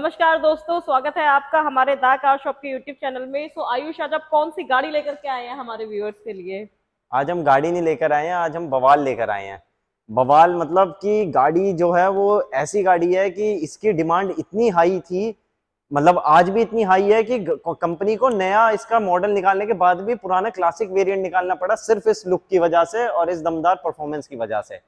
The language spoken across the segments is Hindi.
नमस्कार दोस्तों स्वागत है आपका हमारे दा कार शॉप के यूट्यूब चैनल में सो आयुष आज आप कौन सी गाड़ी लेकर के आए हैं हमारे व्यूअर्स के लिए आज हम गाड़ी नहीं लेकर आए हैं आज हम बवाल लेकर आए हैं बवाल मतलब कि गाड़ी जो है वो ऐसी गाड़ी है कि इसकी डिमांड इतनी हाई थी मतलब आज भी इतनी हाई है कि कंपनी को नया इसका मॉडल निकालने के बाद भी पुराना क्लासिक वेरिएंट निकालना पड़ा सिर्फ इस लुक की वजह से और इस दमदार परफॉर्मेंस की वजह से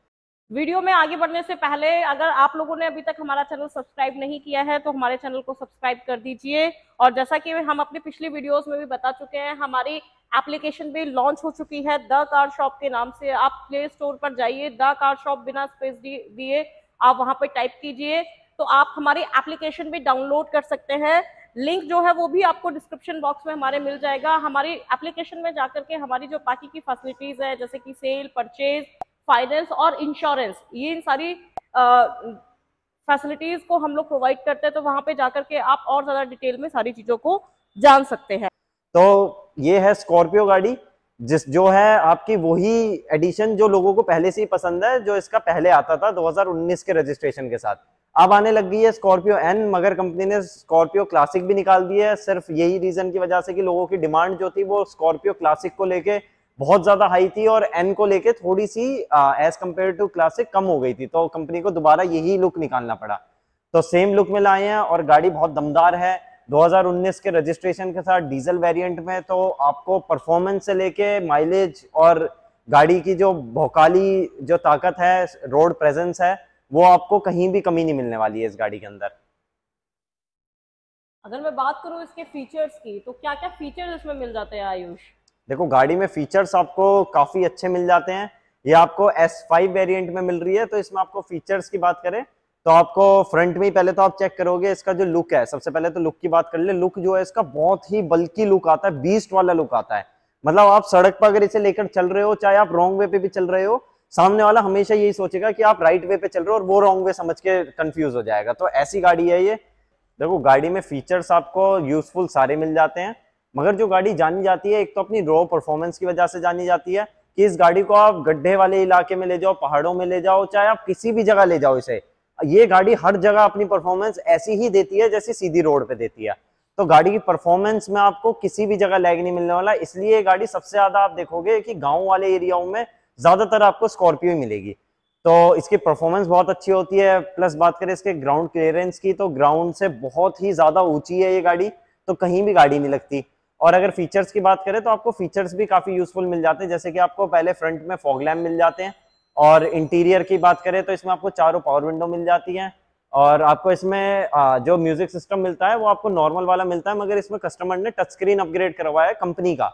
वीडियो में आगे बढ़ने से पहले अगर आप लोगों ने अभी तक हमारा चैनल सब्सक्राइब नहीं किया है तो हमारे चैनल को सब्सक्राइब कर दीजिए और जैसा कि हम अपने पिछली वीडियोस में भी बता चुके हैं हमारी एप्लीकेशन भी लॉन्च हो चुकी है द कार शॉप के नाम से आप प्ले स्टोर पर जाइए द कार शॉप बिना स्पेस दिए आप वहां पर टाइप कीजिए तो आप हमारी एप्लीकेशन भी डाउनलोड कर सकते हैं लिंक जो है वो भी आपको डिस्क्रिप्शन बॉक्स में हमारे मिल जाएगा हमारी एप्लीकेशन में जाकर के हमारी जो बाकी की फैसिलिटीज है जैसे कि सेल परचेज़ फाइनेंस और इंश्योरेंस ये इन सारी फैसिलिटीज को हम लोग प्रोवाइड करते हैं तो वहां पे जाकर के आप और ज़्यादा डिटेल में सारी चीज़ों को जान सकते हैं तो ये है स्कॉर्पियो गाड़ी जिस जो है आपकी वही एडिशन जो लोगों को पहले से ही पसंद है जो इसका पहले आता था 2019 के रजिस्ट्रेशन के साथ अब आने लग गई है स्कॉर्पियो एन मगर कंपनी ने स्कॉर्पियो क्लासिक भी निकाल दी है सिर्फ यही रीजन की वजह से कि लोगों की डिमांड जो थी वो स्कॉर्पियो क्लासिक को लेके बहुत ज़्यादा हाई थी और एन को लेके थोड़ी सी एज कम्पेयर टू क्लासिक कम हो गई थी तो कंपनी को दोबारा यही लुक निकालना पड़ा तो सेम लुक में लाए हैं और गाड़ी बहुत दमदार है 2019 के रजिस्ट्रेशन के साथ डीजल वेरिएंट में तो आपको परफॉर्मेंस से लेके माइलेज और गाड़ी की जो भौकाली जो ताकत है रोड प्रेजेंस है वो आपको कहीं भी कमी नहीं मिलने वाली है इस गाड़ी के अंदर अगर मैं बात करूं इसके फीचर्स की तो क्या क्या फीचर्स इसमें मिल जाते हैं आयुष देखो गाड़ी में फीचर्स आपको काफ़ी अच्छे मिल जाते हैं ये आपको एस फाइव वेरियंट में मिल रही है तो इसमें आपको फीचर्स की बात करें तो आपको फ्रंट में ही पहले तो आप चेक करोगे इसका जो लुक है सबसे पहले तो लुक की बात कर ले लुक जो है इसका बहुत ही बल्कि लुक आता है बीस्ट वाला लुक आता है मतलब आप सड़क पर अगर इसे लेकर चल रहे हो चाहे आप रॉन्ग वे पे भी चल रहे हो सामने वाला हमेशा यही सोचेगा कि आप राइट वे पे चल रहे हो और वो रॉन्ग वे समझ के कंफ्यूज हो जाएगा तो ऐसी गाड़ी है ये देखो गाड़ी में फीचर्स आपको यूजफुल सारे मिल जाते हैं मगर जो गाड़ी जानी जाती है एक तो अपनी रॉ परफॉर्मेंस की वजह से जानी जाती है कि इस गाड़ी को आप गड्ढे वाले इलाके में ले जाओ पहाड़ों में ले जाओ चाहे आप किसी भी जगह ले जाओ इसे ये गाड़ी हर जगह अपनी परफॉर्मेंस ऐसी ही देती है जैसी सीधी रोड पे देती है तो गाड़ी की परफॉर्मेंस में आपको किसी भी जगह लैग नहीं मिलने वाला इसलिए ये गाड़ी सबसे ज्यादा आप देखोगे कि गाँव वाले एरियाओं में ज्यादातर आपको स्कॉर्पियो मिलेगी तो इसकी परफॉर्मेंस बहुत अच्छी होती है प्लस बात करें इसके ग्राउंड क्लियरेंस की तो ग्राउंड से बहुत ही ज्यादा ऊंची है ये गाड़ी तो कहीं भी गाड़ी नहीं लगती और अगर फीचर्स की बात करें तो आपको फीचर्स भी काफ़ी यूजफुल मिल जाते हैं जैसे कि आपको पहले फ्रंट में फॉग लैम्प मिल जाते हैं और इंटीरियर की बात करें तो इसमें आपको चारों पावर विंडो मिल जाती है और आपको इसमें जो म्यूजिक सिस्टम मिलता है वो आपको नॉर्मल वाला मिलता है मगर इसमें कस्टमर ने टच स्क्रीन अपग्रेड करवाया है कंपनी का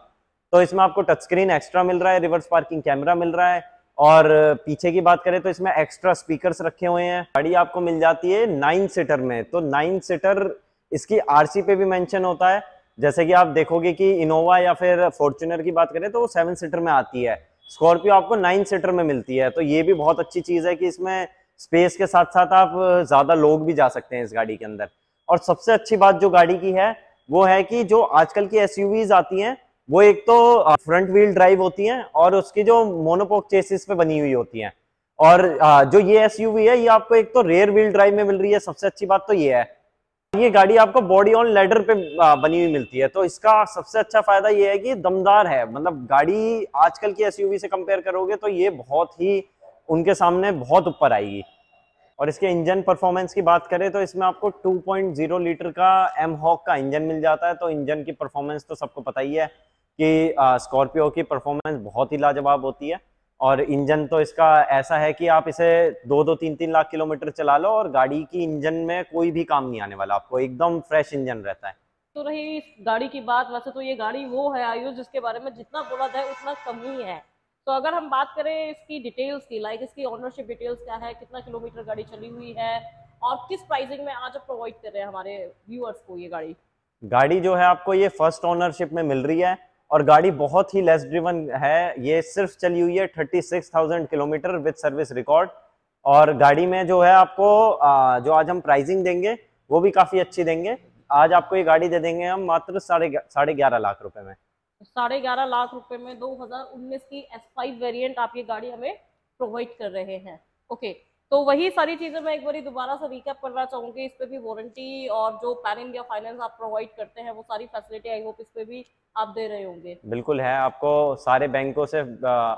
तो इसमें आपको टच स्क्रीन एक्स्ट्रा मिल रहा है रिवर्स पार्किंग कैमरा मिल रहा है और पीछे की बात करें तो इसमें एक्स्ट्रा स्पीकर्स रखे हुए हैं गाड़ी आपको मिल जाती है नाइन सीटर में तो नाइन सीटर इसकी आरसी पे भी मैंशन होता है जैसे कि आप देखोगे कि इनोवा या फिर फॉर्चुनर की बात करें तो वो सेवन सीटर में आती है स्कॉर्पियो आपको नाइन सीटर में मिलती है तो ये भी बहुत अच्छी चीज़ है कि इसमें स्पेस के साथ साथ आप ज़्यादा लोग भी जा सकते हैं इस गाड़ी के अंदर और सबसे अच्छी बात जो गाड़ी की है वो है कि जो आजकल की एस आती हैं वो एक तो फ्रंट व्हील ड्राइव होती हैं और उसकी जो मोनोपोक चेसिस पे बनी हुई होती हैं और जो ये एस है ये आपको एक तो रेयर व्हील ड्राइव में मिल रही है सबसे अच्छी बात तो ये है ये गाड़ी आपको बॉडी ऑन लेडर पे बनी हुई मिलती है तो इसका सबसे अच्छा फायदा ये है कि दमदार है मतलब गाड़ी आजकल की एसयूवी से कंपेयर करोगे तो ये बहुत ही उनके सामने बहुत ऊपर आएगी और इसके इंजन परफॉर्मेंस की बात करें तो इसमें आपको 2.0 लीटर का एम हॉक का इंजन मिल जाता है तो इंजन की परफॉर्मेंस तो सबको पता ही है कि स्कॉर्पियो की परफॉर्मेंस बहुत ही लाजवाब होती है और इंजन तो इसका ऐसा है कि आप इसे दो दो तीन तीन लाख किलोमीटर चला लो और गाड़ी की इंजन में कोई भी काम नहीं आने वाला आपको एकदम फ्रेश इंजन रहता है तो रही इस गाड़ी की बात वैसे तो ये गाड़ी वो है आयुष जिसके बारे में जितना बोला जाए उतना कम ही है तो अगर हम बात करें इसकी डिटेल्स की लाइक इसकी ऑनरशिप डिटेल्स क्या है कितना किलोमीटर गाड़ी चली हुई है और किस प्राइसिंग में आज आप प्रोवाइड कर रहे हैं हमारे व्यूअर्स को ये गाड़ी गाड़ी जो है आपको ये फर्स्ट ऑनरशिप में मिल रही है और गाड़ी बहुत ही लेस ड्रिवन है ये सिर्फ चली हुई है 36,000 किलोमीटर विद सर्विस रिकॉर्ड और गाड़ी में जो है आपको जो आज हम प्राइसिंग देंगे वो भी काफ़ी अच्छी देंगे आज आपको ये गाड़ी दे देंगे हम मात्र साढ़े साढ़े ग्यारह लाख रुपए में साढ़े ग्यारह लाख रुपए में 2019 की एस फाइव आप ये गाड़ी हमें प्रोवाइड कर रहे हैं ओके तो वही सारी चीज़ें मैं एक बार दोबारा से रिकैप करना चाहूँगी इस पर भी वारंटी और जो पैन इंडिया फाइनेंस आप प्रोवाइड करते हैं वो सारी फैसिलिटी आई होप इस पर भी आप दे रहे होंगे बिल्कुल है आपको सारे बैंकों से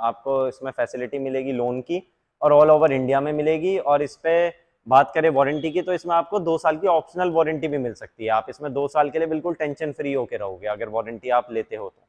आपको इसमें फैसिलिटी मिलेगी लोन की और ऑल ओवर इंडिया में मिलेगी और इस पर बात करें वारंटी की तो इसमें आपको दो साल की ऑप्शनल वारंटी भी मिल सकती है आप इसमें दो साल के लिए बिल्कुल टेंशन फ्री होकर रहोगे अगर वारंटी आप लेते हो तो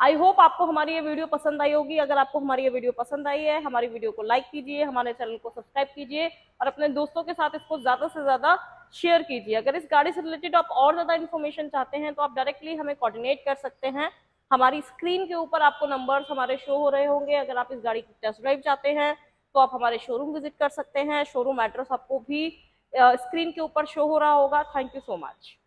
आई होप आपको हमारी ये वीडियो पसंद आई होगी अगर आपको हमारी ये वीडियो पसंद आई है हमारी वीडियो को लाइक कीजिए हमारे चैनल को सब्सक्राइब कीजिए और अपने दोस्तों के साथ इसको ज़्यादा से ज़्यादा शेयर कीजिए अगर इस गाड़ी से रिलेटेड आप और ज़्यादा इन्फॉर्मेशन चाहते हैं तो आप डायरेक्टली हमें कोऑर्डिनेट कर सकते हैं हमारी स्क्रीन के ऊपर आपको नंबर्स हमारे शो हो रहे होंगे अगर आप इस गाड़ी की टेस्ट ड्राइव चाहते हैं तो आप हमारे शोरूम विजिट कर सकते हैं शोरूम एड्रेस आपको भी स्क्रीन के ऊपर शो हो रहा होगा थैंक यू सो मच